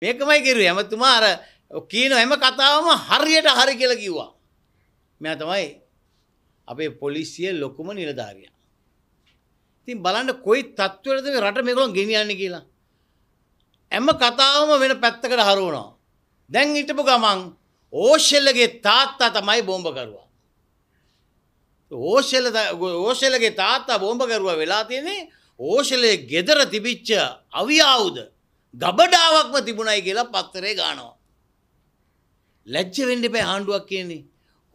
මේකමයි කිරුවේ ඇමතුමා අර කියන හැම කතාවම හරියට හරි කියලා කිව්වා. මෙයා තමයි අපේ පොලිසිය ලොකුම නිලධාරියා. ඉතින් බලන්න කොයි තත්ත්වයකද මේ රට මේගොල්ලෝ ගෙනියන්නේ කියලා. හැම කතාවම වෙන පැත්තකට හරවනවා. දැන් හිටපු ගමන් ඕෂෙල්ගේ තාත්තා තමයි බෝම්බ කරුවා. ඕෂෙල් ඕෂෙල්ගේ තාත්තා බෝම්බ කරුවා වෙලා තියෙන්නේ ඕෂෙල්ගේ ගෙදර තිබිච්ච අවියාවුද ගබඩාවක්ම තිබුණයි කියලා පත්තරේ ගානවා. ලැජ්ජ වෙන්න එපා ආණ්ඩුවක් කියන්නේ.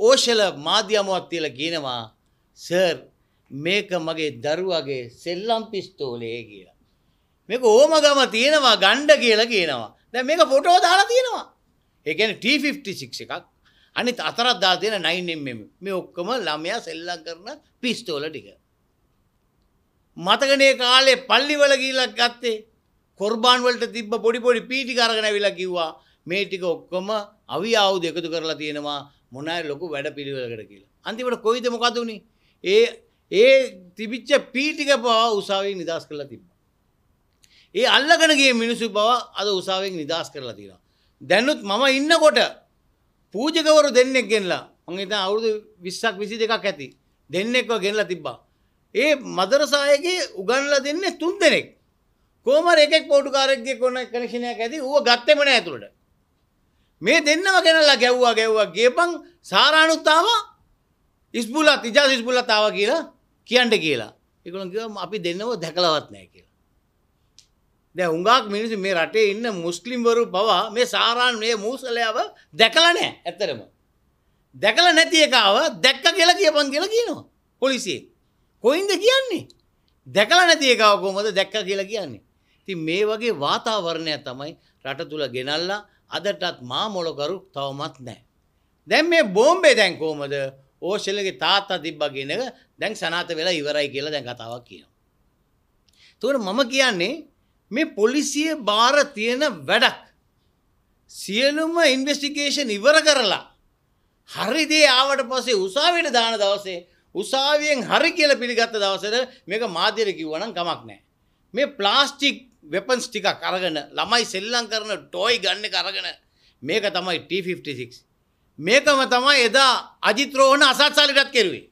ඕෂල මාධ්‍යමවත් කියලා කියනවා සර් මේක මගේ දරුවගේ සෙල්ලම් පිස්තෝලේ කියලා. මේක ඕමගම තියෙනවා ගණ්ඩ කියලා කියනවා. දැන් මේක ෆොටෝ දාලා තියෙනවා. ඒ කියන්නේ T56 එකක් අනිත් අතරක් දාලා තියෙන 9mm මේ ඔක්කොම ළමයා සෙල්ලම් කරන පිස්තෝල ටික. මතකනේ කාලේ පල්ලිවල ගිහිල්ලා ගත්තේ කොර්බාන්වලට තිබ්බ පොඩිපොඩි පීටි කරගනැවිලා කිව්වා මේ ටික ඔක්කොම අවි ආවුද එකතු කරලා තියෙනවා මොනයි ලොකු වැඩ පිළිවෙලකට කියලා. අන්තිමට කොයිද මොකදුණි ඒ ඒ තිබිච්ච පීටික පවා උසාවෙන් නිදස් කරලා තිබ්බ. ඒ අල්ලගනගේ මිනිසු බව අද උසාවෙන් නිදස් කරලා තියෙනවා. දැනුත් මම ඉන්නකොට පූජකවරු දෙන්නෙක් ගෙනලා මංහිත අවුරුදු විස්සක් විසි දෙකක් ඇති දෙන්නෙක්ව ගෙනලා තිබ්බා. ඒ මදරසායගේ උගන්ලා දෙන්නේ තුන් දෙනෙක්. කෝමර එකෙක් පෝටුකාරක්ගේ කොන කනක්ෂණයක් ඇති ඌ ගත්තෙමන ඇතුළට මේ දෙන්නම කෙනල්ලා ගැව්වා ගැව්වා ගේපං සාරානුත්තාව ඉස්බුලා තිජා ඉස්බුලතාව කියලා කියන්ට කියලා එකකුළන් කිව අපි දෙන්නව දැකලවත් නෑ කියලා දැ උඟක් මිනිසු මේ රටේ ඉන්න මුස්ලිම්වරු පවා මේ සාරාන් මේ මූසලයාව දැකල නෑ ඇත්තරම දැකල නැති එකාව දැක්ක කියලා කියපන් කියලා කියනවා පොලිසිේ කොයින්ද කියන්නේ දැකල නැති එකාව කොහොමද දැක්ක කියලා කියන්නේ ති මේ වගේ වාතාවරණය තමයි රට තුළ ගෙනල්ලා අදටත් මා මොලකරු තවමත් නෑ. දැන් මේ බෝම්බේ දැන් කෝමද ඕෂලගේ තාත්තා තිබ්බ කියනක දැන් සනාත වෙලා ඉවරයි කියලා දැන් කතාවක් කියනවා. තුර මම කියන්නේ මේ පොලිසිය බාර තියෙන වැඩක් සියලුම ඉන්වස්ටිකේෂන් ඉවර කරලා හරිදේ ආවට පසේ උසාවියට දාන දවසේ උසාවියෙන් හරි කියල පිළිගත්ත දවසර මේක මාධ්‍යර කිව්වනම් කමක් නෑ. මේ ප්ලාස්ටික් වෙපන්ස් ටිකක් අරගෙන ළමයි සෙල්ලම් කරන ටෝයි ගන්න කරගෙන මේක තමයි T56 මේකම තමයි එදා අජිත් රෝහණ අසත්සාලිටත් කෙරුවේ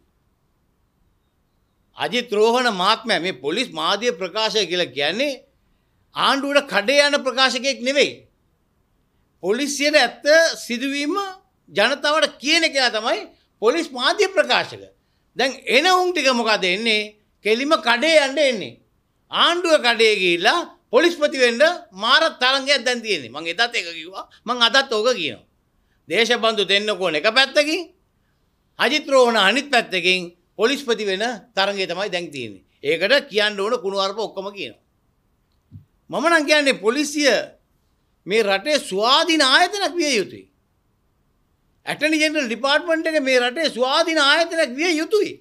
අජිත් රෝහණ මහත්මයා මේ පොලිස් මාධ්‍ය ප්‍රකාශය කියලා කියන්නේ ආණ්ඩුවට කඩේ යන ප්‍රකාශකයෙක් නෙවෙයි පොලිසියට ඇත්ත සිදුවීම ජනතාවට කියන කියලා තමයි පොලිස් මාධ්‍ය ප්‍රකාශක දැන් එන උන් ටික මොකද එන්නේ කෙලිම කඩේ යන්න එන්නේ ආණ්ඩුව කඩේ ගිහිල්ලා පොලිස්පති වෙන්න මාර තරගයක් දැන් තියෙන්නේ මං එදත් එක කිව්වා මං අදත් ඕක කියනවා දේශබන්දු දෙන්නකෝන එක පැත්තකින් අජිත් රෝහණ අනිත් පැත්තකින් පොලිස්පති වෙන තරගය තමයි දැන් තියෙන්නේ ඒකට කියන්න ඕන කුණුවarp ඔක්කොම කියනවා මම නම් කියන්නේ පොලිසිය මේ රටේ ස්වාධීන ආයතනක් විය යුතුයි ඇටනි ජෙනරල් ඩිපාර්ට්මන්ට් එක මේ රටේ ස්වාධීන ආයතනයක් විය යුතුයි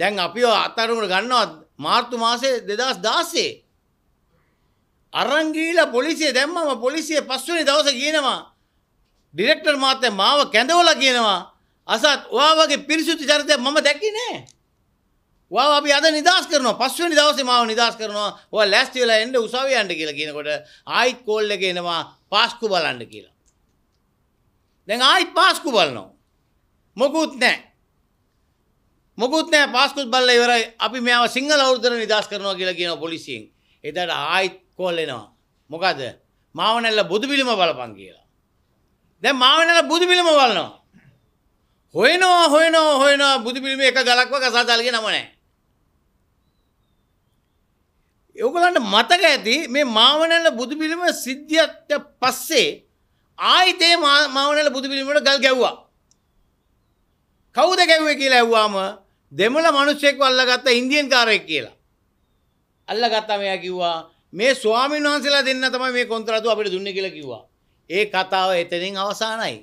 දැන් අපිව අත්අඩංගුවට ගන්නවා මාර්තු මාසේ 2016 අරන් ගිහිලා පොලිසිය දැම්මම පොලිසිය පස්වෙනි දවසේ කියනවා ඩිරෙක්ටර් මාත්‍ය මාව කැඳවලා කියනවා අසත් ඔයා වගේ පිරිසුදු චරිතයක් මම දැක්කේ නෑ. ඔයාව අපි අද නිදාස් කරනවා. පස්වෙනි දවසේ මාව නිදාස් කරනවා. ඔයා ලෑස්ති වෙලා එන්න උසාවිය යන්න කියලා කියනකොට ආයිත් කෝල් එක එනවා පාස්කු බලන්න කියලා. දැන් ආයිත් පාස්කු බලනවා. මොකුත් නෑ. මොකුත් නෑ පාස්කුත් බලලා ඉවරයි. අපි මෙයාව සිංහල අවුරුද්දට නිදාස් කරනවා කියලා කියනවා පොලිසියෙන්. එදාට ආයිත් කෝල් එනවා. මොකද මාවනැල්ල බුදුපිළිම බලපන් කියලා. දැන් මාවනැල්ල බුදුපිළිම බලනවා. හොයනවා හොයනවා හොයනවා බුදුපිළිම එක ගලක්ව කසාතල්ගේ නම නැහැ. ඒගොල්ලන්ට මතක ඇති මේ මාවනැල්ල බුදුපිළිම සිද්ධියට පස්සේ ආයිත් ඒ මාවනැල්ල බුදුපිළිමට ගල් ගැව්වා. කවුද ගැව්වේ කියලා ඇහුවාම දෙමළ මිනිස්සෙක් අල්ලගත්ත ඉන්දියන් කාරයෙක් කියලා. අල්ලගත්තා මෙයා කිව්වා මේ ස්වාමීන් වහන්සේලා දෙන්න තමයි මේ කොන්ත්‍රාතු අපිට දුන්නේ කියලා කිව්වා. ඒ කතාව එතනින් අවසానයි.